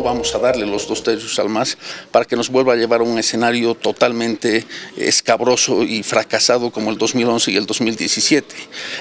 Vamos a darle los dos tercios al MAS para que nos vuelva a llevar a un escenario totalmente escabroso y fracasado como el 2011 y el 2017.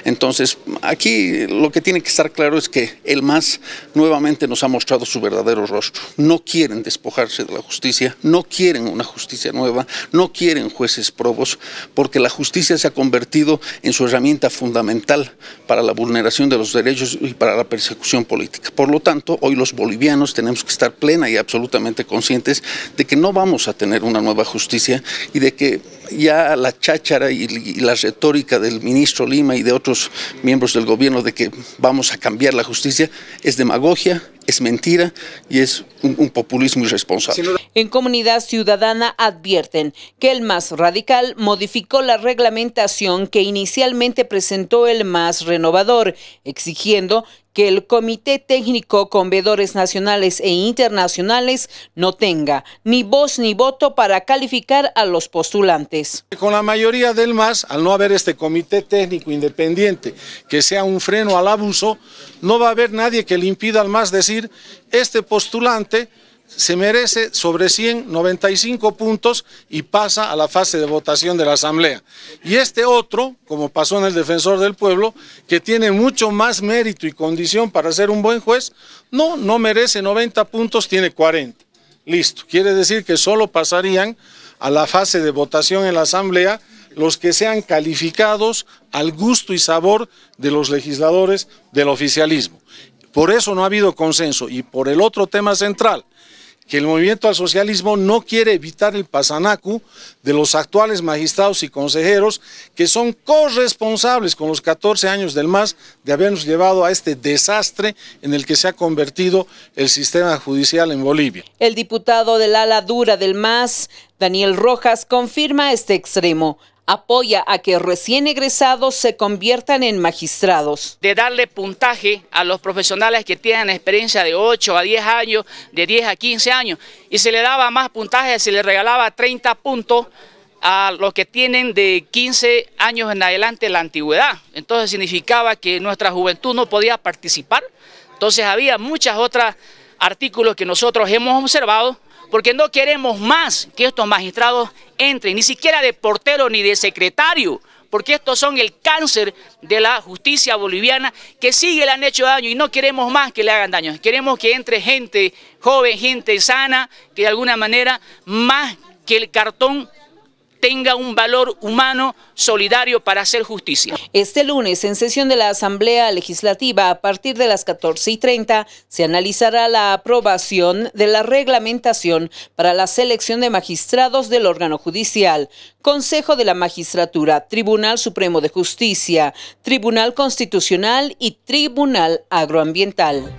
Entonces, aquí lo que tiene que estar claro es que el MAS nuevamente nos ha mostrado su verdadero rostro. No quieren despojarse de la justicia, no quieren una justicia nueva, no quieren jueces probos, porque la justicia se ha convertido en su herramienta fundamental para la vulneración de los derechos y para la persecución política. Por lo tanto, hoy los bolivianos tenemos que estar plena y absolutamente conscientes de que no vamos a tener una nueva justicia y de que ya la cháchara y, la retórica del ministro Lima y de otros miembros del gobierno de que vamos a cambiar la justicia es demagogia, es mentira y es un, populismo irresponsable. En Comunidad Ciudadana advierten que el más radical modificó la reglamentación que inicialmente presentó el más renovador, exigiendo que el Comité Técnico Convedores Nacionales e Internacionales no tenga ni voz ni voto para calificar a los postulantes. Con la mayoría del MAS, al no haber este Comité Técnico Independiente que sea un freno al abuso, no va a haber nadie que le impida al MAS decir, este postulante se merece sobre 195 puntos y pasa a la fase de votación de la Asamblea. Y este otro, como pasó en el Defensor del Pueblo, que tiene mucho más mérito y condición para ser un buen juez, no, no merece 90 puntos, tiene 40. Listo. Quiere decir que solo pasarían a la fase de votación en la Asamblea los que sean calificados al gusto y sabor de los legisladores del oficialismo. Por eso no ha habido consenso y por el otro tema central, que el movimiento al socialismo no quiere evitar el pasanacu de los actuales magistrados y consejeros que son corresponsables con los 14 años del MAS de habernos llevado a este desastre en el que se ha convertido el sistema judicial en Bolivia. El diputado del ala dura del MAS, Daniel Rojas, confirma este extremo apoya a que recién egresados se conviertan en magistrados. De darle puntaje a los profesionales que tienen experiencia de 8 a 10 años, de 10 a 15 años, y se le daba más puntaje, se le regalaba 30 puntos a los que tienen de 15 años en adelante la antigüedad. Entonces significaba que nuestra juventud no podía participar. Entonces había muchos otros artículos que nosotros hemos observado porque no queremos más que estos magistrados entren, ni siquiera de portero ni de secretario, porque estos son el cáncer de la justicia boliviana que sigue le han hecho daño y no queremos más que le hagan daño. Queremos que entre gente joven, gente sana, que de alguna manera más que el cartón tenga un valor humano solidario para hacer justicia. Este lunes, en sesión de la Asamblea Legislativa, a partir de las 14 y 30, se analizará la aprobación de la reglamentación para la selección de magistrados del órgano judicial, Consejo de la Magistratura, Tribunal Supremo de Justicia, Tribunal Constitucional y Tribunal Agroambiental.